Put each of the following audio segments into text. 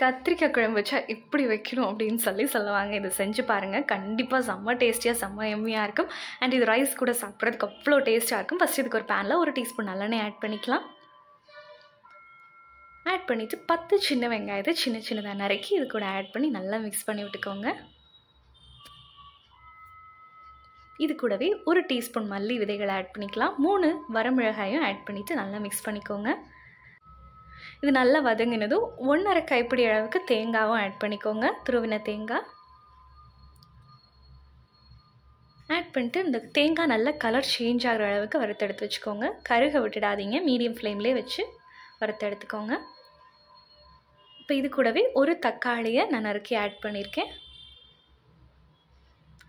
கத்திரிக்காய் குழம்பு வச்சா இப்படி வைக்கணும் அப்படின்னு சொல்லி சொல்லுவாங்க இதை செஞ்சு பாருங்கள் கண்டிப்பாக செம்ம டேஸ்டியாக செம்ம எம்மியாக இருக்கும் அண்ட் இது ரைஸ் கூட சாப்பிட்றதுக்கு அவ்வளோ டேஸ்ட்டாக இருக்கும் ஃபஸ்ட் இதுக்கு ஒரு பேனில் ஒரு டீஸ்பூன் நல்லெண்ணெய் ஆட் பண்ணிக்கலாம் ஆட் பண்ணிவிட்டு பத்து சின்ன வெங்காயத்தை சின்ன சின்னதாக நறுக்கி இது கூட ஆட் பண்ணி நல்லா மிக்ஸ் பண்ணி விட்டுக்கோங்க இது கூடவே ஒரு டீஸ்பூன் மல்லி விதைகளை ஆட் பண்ணிக்கலாம் மூணு வரமிளகாயும் ஆட் பண்ணிவிட்டு நல்லா மிக்ஸ் பண்ணிக்கோங்க இது நல்லா வதங்கினதும் ஒன்றரை கைப்பிடி அளவுக்கு தேங்காவும் ஆட் பண்ணிக்கோங்க துருவின தேங்காய் ஆட் பண்ணிட்டு இந்த தேங்காய் நல்லா கலர் சேஞ்ச் ஆகிற அளவுக்கு வறுத்தெடுத்து வச்சுக்கோங்க கருக விட்டுடாதீங்க மீடியம் ஃப்ளேம்லேயே வச்சு வறுத்தெடுத்துக்கோங்க இப்போ இது கூடவே ஒரு தக்காளியை நான் நறுக்கி ஆட் பண்ணியிருக்கேன்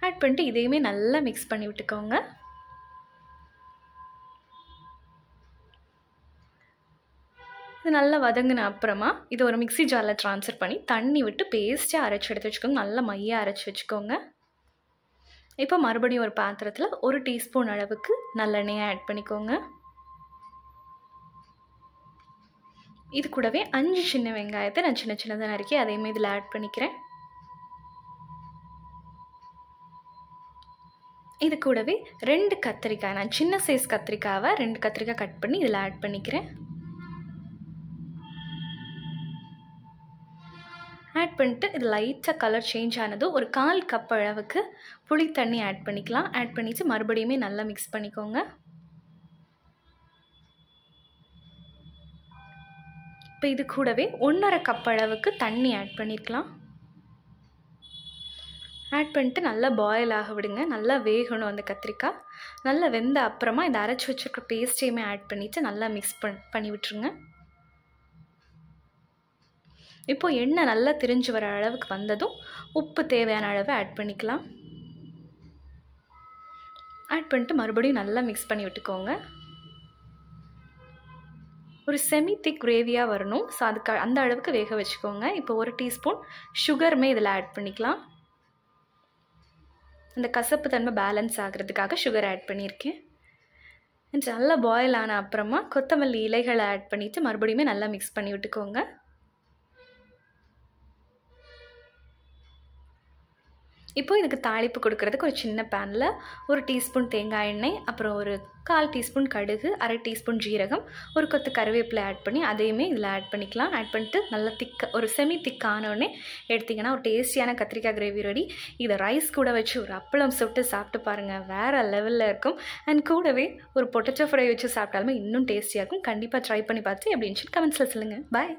ஆட் பண்ணிட்டு இதையுமே நல்லா மிக்ஸ் பண்ணி விட்டுக்கோங்க இது நல்லா வதங்கின அப்புறமா இது ஒரு மிக்சி ஜாரில் ட்ரான்ஸ்ஃபர் பண்ணி தண்ணி விட்டு பேஸ்ட்டாக அரைச்சி எடுத்து வச்சுக்கோங்க நல்லா மையாக அரைச்சி வச்சுக்கோங்க இப்போ மறுபடியும் ஒரு பாத்திரத்தில் ஒரு டீஸ்பூன் அளவுக்கு நல்லெண்ணெயை ஆட் பண்ணிக்கோங்க இது கூடவே அஞ்சு சின்ன வெங்காயத்தை நான் சின்ன சின்னதாக நறுக்கி அதேமாதிரி இதில் ஆட் பண்ணிக்கிறேன் இது கூடவே ரெண்டு கத்திரிக்காய் நான் சின்ன சைஸ் கத்திரிக்காவை ரெண்டு கத்திரிக்காய் கட் பண்ணி இதில் ஆட் பண்ணிக்கிறேன் ஆட் பண்ணிட்டு இது லைட்டாக கலர் சேஞ்ச் ஆனதும் ஒரு கால் கப் அளவுக்கு புளி தண்ணி ஆட் பண்ணிக்கலாம் ஆட் பண்ணிச்சு மறுபடியுமே நல்லா மிக்ஸ் பண்ணிக்கோங்க இப்போ இது கூடவே ஒன்றரை கப் அளவுக்கு தண்ணி ஆட் பண்ணிக்கலாம் ஆட் பண்ணிட்டு நல்லா பாயில் ஆக விடுங்க நல்லா வேகணும் அந்த கத்திரிக்காய் நல்லா வெந்த அப்புறமா இதை அரைச்சி வச்சுருக்க பேஸ்ட்டையுமே ஆட் பண்ணிவிட்டு நல்லா மிக்ஸ் பண் பண்ணி விட்டுருங்க இப்போது எண்ணெய் நல்லா திரிஞ்சு வர அளவுக்கு வந்ததும் உப்பு தேவையான அளவு ஆட் பண்ணிக்கலாம் ஆட் பண்ணிட்டு மறுபடியும் நல்லா மிக்ஸ் பண்ணி விட்டுக்கோங்க ஒரு செமி திக் கிரேவியாக வரணும் ஸோ அதுக்கு அந்த அளவுக்கு வேக வச்சுக்கோங்க இப்போ ஒரு டீஸ்பூன் சுகருமே இதில் ஆட் பண்ணிக்கலாம் அந்த கசப்பு தன்மை பேலன்ஸ் ஆகிறதுக்காக சுகர் ஆட் பண்ணியிருக்கேன் நல்லா பாயில் ஆன அப்புறமா கொத்தமல்லி இலைகளை ஆட் பண்ணிவிட்டு மறுபடியுமே நல்லா மிக்ஸ் பண்ணி விட்டுக்கோங்க இப்போது இதுக்கு தாளிப்பு கொடுக்குறதுக்கு ஒரு சின்ன பேனில் ஒரு டீஸ்பூன் தேங்காய் எண்ணெய் அப்புறம் ஒரு கால் டீஸ்பூன் கடுகு அரை டீஸ்பூன் ஜீரகம் ஒரு கொத்து கருவேப்பிலை ஆட் பண்ணி அதையுமே இதில் ஆட் பண்ணிக்கலாம் ஆட் பண்ணிட்டு நல்லா திக்க ஒரு செமி திக்கானோடனே எடுத்திங்கன்னா ஒரு டேஸ்டியான கத்திரிக்காய் கிரேவி ரெடி இதை ரைஸ் கூட வச்சு ஒரு அப்பளம் சுட்டு சாப்பிட்டு பாருங்கள் வேறு லெவலில் இருக்கும் அண்ட் கூடவே ஒரு பொட்டச்சோ ஃப்ரை வச்சு சாப்பிட்டாலுமே இன்னும் டேஸ்டியாக இருக்கும் கண்டிப்பாக ட்ரை பண்ணி பார்த்து எப்படி இருந்துச்சு கமெண்ட்ஸில் சொல்லுங்கள் பாய்